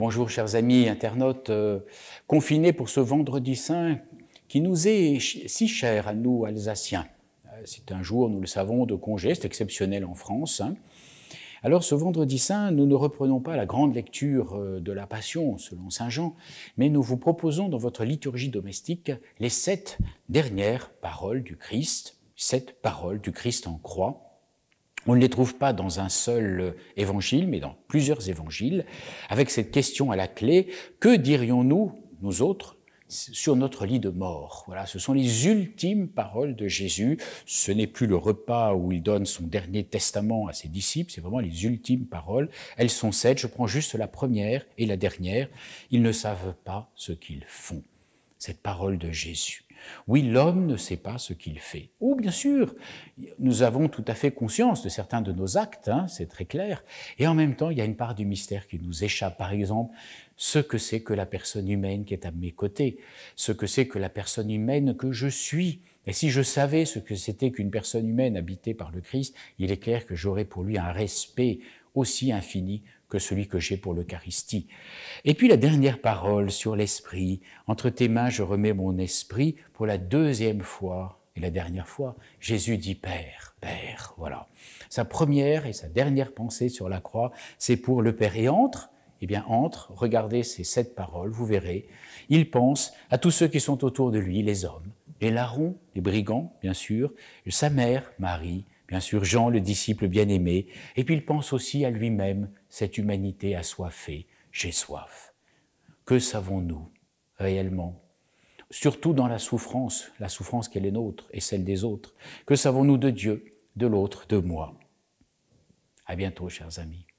Bonjour chers amis internautes, euh, confinés pour ce vendredi saint qui nous est si cher à nous Alsaciens. Euh, c'est un jour, nous le savons, de congé, c'est exceptionnel en France. Hein. Alors ce vendredi saint, nous ne reprenons pas la grande lecture euh, de la Passion selon Saint Jean, mais nous vous proposons dans votre liturgie domestique les sept dernières paroles du Christ, sept paroles du Christ en croix, on ne les trouve pas dans un seul euh, évangile, mais dans plusieurs évangiles, avec cette question à la clé, que dirions-nous, nous autres, sur notre lit de mort Voilà, ce sont les ultimes paroles de Jésus. Ce n'est plus le repas où il donne son dernier testament à ses disciples, c'est vraiment les ultimes paroles. Elles sont sept, je prends juste la première et la dernière. Ils ne savent pas ce qu'ils font. Cette parole de Jésus. Oui, l'homme ne sait pas ce qu'il fait. Ou bien sûr, nous avons tout à fait conscience de certains de nos actes, hein, c'est très clair, et en même temps, il y a une part du mystère qui nous échappe. Par exemple, ce que c'est que la personne humaine qui est à mes côtés, ce que c'est que la personne humaine que je suis. Et si je savais ce que c'était qu'une personne humaine habitée par le Christ, il est clair que j'aurais pour lui un respect aussi infini que celui que j'ai pour l'Eucharistie. Et puis la dernière parole sur l'esprit. Entre tes mains, je remets mon esprit pour la deuxième fois et la dernière fois. Jésus dit Père, Père. Voilà. Sa première et sa dernière pensée sur la croix, c'est pour le Père. Et entre, eh bien, entre, regardez ces sept paroles, vous verrez. Il pense à tous ceux qui sont autour de lui, les hommes, les larrons, les brigands, bien sûr, sa mère, Marie, bien sûr Jean, le disciple bien-aimé, et puis il pense aussi à lui-même, cette humanité assoiffée, j'ai soif. Que savons-nous réellement Surtout dans la souffrance, la souffrance qu'elle est nôtre et celle des autres. Que savons-nous de Dieu, de l'autre, de moi À bientôt, chers amis.